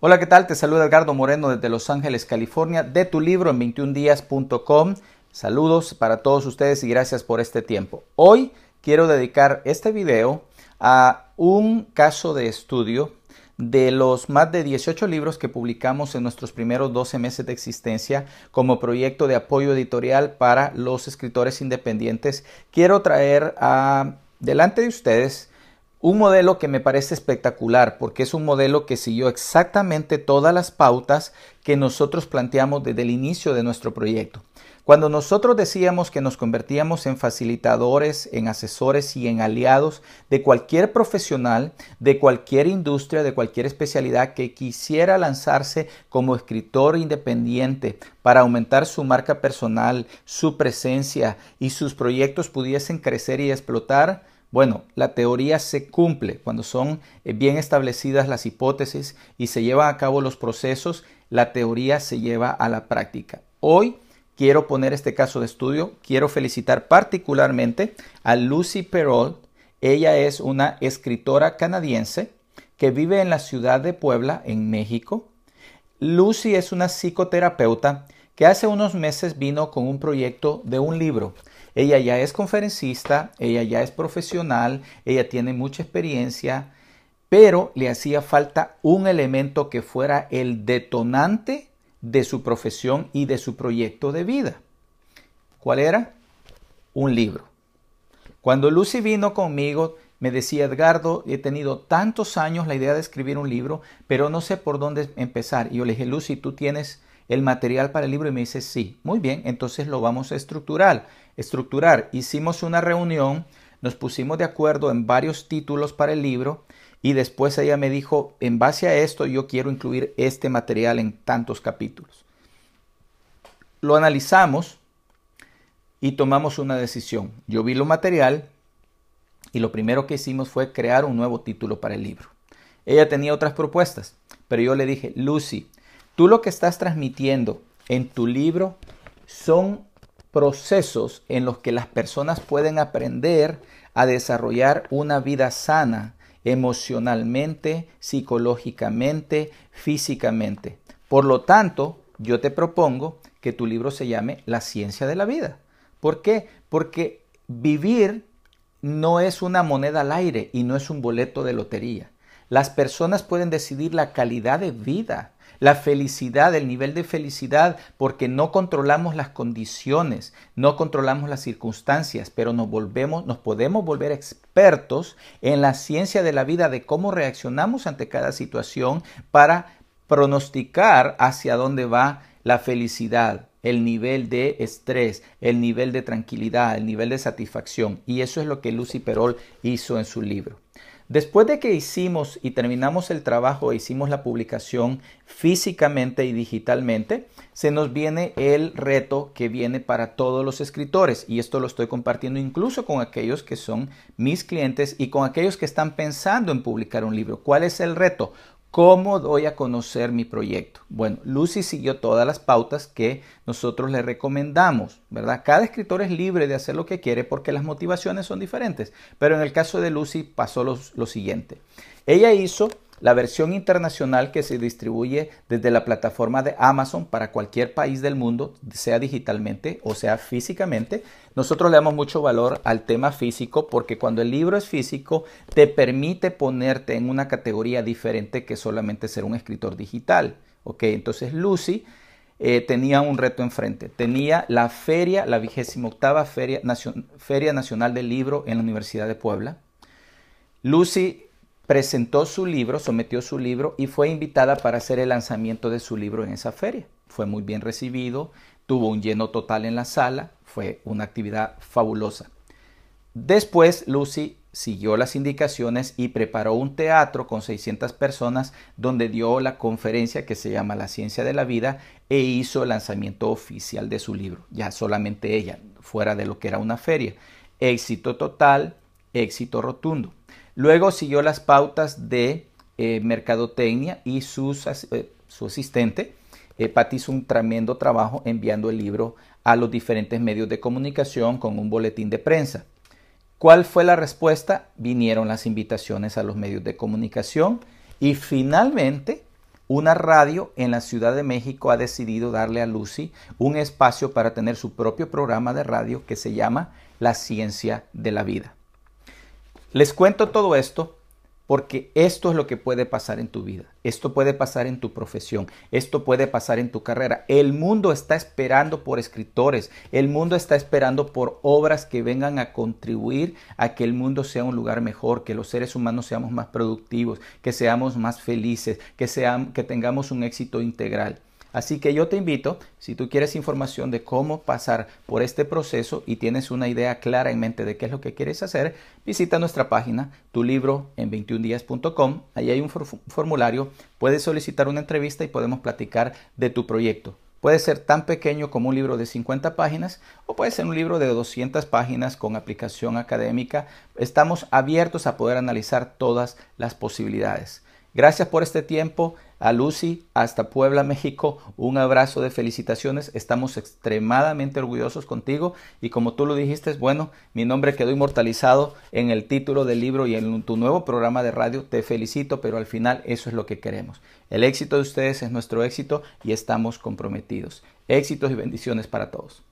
Hola, ¿qué tal? Te saluda Edgardo Moreno desde Los Ángeles, California, de tu libro en 21días.com. Saludos para todos ustedes y gracias por este tiempo. Hoy quiero dedicar este video a un caso de estudio de los más de 18 libros que publicamos en nuestros primeros 12 meses de existencia como proyecto de apoyo editorial para los escritores independientes, quiero traer a, delante de ustedes un modelo que me parece espectacular porque es un modelo que siguió exactamente todas las pautas que nosotros planteamos desde el inicio de nuestro proyecto. Cuando nosotros decíamos que nos convertíamos en facilitadores, en asesores y en aliados de cualquier profesional, de cualquier industria, de cualquier especialidad que quisiera lanzarse como escritor independiente para aumentar su marca personal, su presencia y sus proyectos pudiesen crecer y explotar, bueno, la teoría se cumple cuando son eh, bien establecidas las hipótesis y se llevan a cabo los procesos, la teoría se lleva a la práctica. Hoy quiero poner este caso de estudio, quiero felicitar particularmente a Lucy Perrault. Ella es una escritora canadiense que vive en la ciudad de Puebla, en México. Lucy es una psicoterapeuta que hace unos meses vino con un proyecto de un libro ella ya es conferencista, ella ya es profesional, ella tiene mucha experiencia, pero le hacía falta un elemento que fuera el detonante de su profesión y de su proyecto de vida. ¿Cuál era? Un libro. Cuando Lucy vino conmigo, me decía Edgardo, he tenido tantos años la idea de escribir un libro, pero no sé por dónde empezar. Y yo le dije, Lucy, tú tienes el material para el libro? Y me dice, sí, muy bien, entonces lo vamos a estructurar. Estructurar, hicimos una reunión, nos pusimos de acuerdo en varios títulos para el libro y después ella me dijo, en base a esto yo quiero incluir este material en tantos capítulos. Lo analizamos y tomamos una decisión. Yo vi lo material y lo primero que hicimos fue crear un nuevo título para el libro. Ella tenía otras propuestas, pero yo le dije, Lucy, Tú lo que estás transmitiendo en tu libro son procesos en los que las personas pueden aprender a desarrollar una vida sana emocionalmente, psicológicamente, físicamente. Por lo tanto, yo te propongo que tu libro se llame La ciencia de la vida. ¿Por qué? Porque vivir no es una moneda al aire y no es un boleto de lotería. Las personas pueden decidir la calidad de vida la felicidad, el nivel de felicidad, porque no controlamos las condiciones, no controlamos las circunstancias, pero nos volvemos, nos podemos volver expertos en la ciencia de la vida de cómo reaccionamos ante cada situación para pronosticar hacia dónde va la felicidad, el nivel de estrés, el nivel de tranquilidad, el nivel de satisfacción. Y eso es lo que Lucy Perol hizo en su libro. Después de que hicimos y terminamos el trabajo, e hicimos la publicación físicamente y digitalmente, se nos viene el reto que viene para todos los escritores y esto lo estoy compartiendo incluso con aquellos que son mis clientes y con aquellos que están pensando en publicar un libro. ¿Cuál es el reto? ¿Cómo doy a conocer mi proyecto? Bueno, Lucy siguió todas las pautas que nosotros le recomendamos, ¿verdad? Cada escritor es libre de hacer lo que quiere porque las motivaciones son diferentes, pero en el caso de Lucy pasó lo siguiente. Ella hizo la versión internacional que se distribuye desde la plataforma de Amazon para cualquier país del mundo, sea digitalmente o sea físicamente. Nosotros le damos mucho valor al tema físico porque cuando el libro es físico te permite ponerte en una categoría diferente que solamente ser un escritor digital. ¿ok? Entonces Lucy eh, tenía un reto enfrente. Tenía la feria, la vigésima octava feria Nacional del Libro en la Universidad de Puebla. Lucy presentó su libro, sometió su libro y fue invitada para hacer el lanzamiento de su libro en esa feria. Fue muy bien recibido, tuvo un lleno total en la sala, fue una actividad fabulosa. Después, Lucy siguió las indicaciones y preparó un teatro con 600 personas donde dio la conferencia que se llama La ciencia de la vida e hizo el lanzamiento oficial de su libro, ya solamente ella, fuera de lo que era una feria. Éxito total, éxito rotundo. Luego siguió las pautas de eh, mercadotecnia y eh, su asistente, eh, hizo un tremendo trabajo enviando el libro a los diferentes medios de comunicación con un boletín de prensa. ¿Cuál fue la respuesta? Vinieron las invitaciones a los medios de comunicación y finalmente una radio en la Ciudad de México ha decidido darle a Lucy un espacio para tener su propio programa de radio que se llama La Ciencia de la Vida. Les cuento todo esto porque esto es lo que puede pasar en tu vida, esto puede pasar en tu profesión, esto puede pasar en tu carrera. El mundo está esperando por escritores, el mundo está esperando por obras que vengan a contribuir a que el mundo sea un lugar mejor, que los seres humanos seamos más productivos, que seamos más felices, que, que tengamos un éxito integral. Así que yo te invito, si tú quieres información de cómo pasar por este proceso y tienes una idea clara en mente de qué es lo que quieres hacer, visita nuestra página, tu libro en 21días.com. Ahí hay un formulario, puedes solicitar una entrevista y podemos platicar de tu proyecto. Puede ser tan pequeño como un libro de 50 páginas o puede ser un libro de 200 páginas con aplicación académica. Estamos abiertos a poder analizar todas las posibilidades. Gracias por este tiempo. A Lucy, hasta Puebla, México, un abrazo de felicitaciones. Estamos extremadamente orgullosos contigo y como tú lo dijiste, bueno, mi nombre quedó inmortalizado en el título del libro y en tu nuevo programa de radio. Te felicito, pero al final eso es lo que queremos. El éxito de ustedes es nuestro éxito y estamos comprometidos. Éxitos y bendiciones para todos.